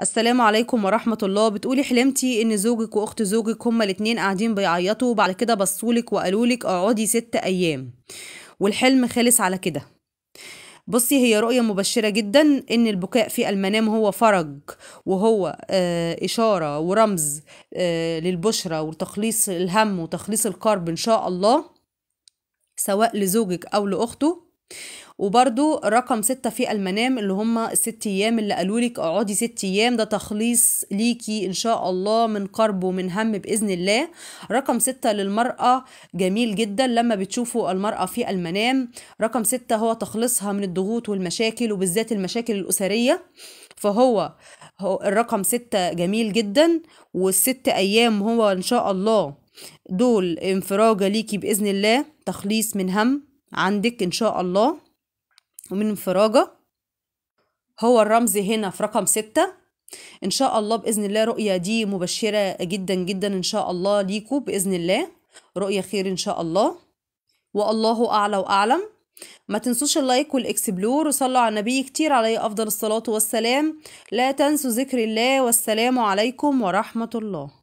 السلام عليكم ورحمة الله بتقولي حلمتي إن زوجك وأخت زوجك هما الاتنين قاعدين بيعيطوا وبعد كده بصولك وقالولك اقعدي ست أيام والحلم خالص على كده بصي هي رؤية مبشرة جدا إن البكاء في المنام هو فرج وهو آه، إشارة ورمز آه، للبشرة وتخليص الهم وتخليص الكرب إن شاء الله سواء لزوجك أو لأخته وبرده رقم ستة في المنام اللي هم الست أيام اللي قالوا لك اقعدي ست أيام ده تخليص ليكي إن شاء الله من قرب ومن هم بإذن الله رقم ستة للمرأة جميل جدا لما بتشوفوا المرأة في المنام رقم ستة هو تخليصها من الضغوط والمشاكل وبالذات المشاكل الأسرية فهو الرقم ستة جميل جدا والست أيام هو إن شاء الله دول انفراجة ليكي بإذن الله تخليص من هم عندك إن شاء الله ومن انفراجة هو الرمز هنا في رقم ستة إن شاء الله بإذن الله رؤية دي مبشرة جدا جدا إن شاء الله ليكو بإذن الله رؤية خير إن شاء الله والله أعلى وأعلم ما تنسوش اللايك والاكسبلور وصلوا على النبي كتير عليه أفضل الصلاة والسلام لا تنسوا ذكر الله والسلام عليكم ورحمة الله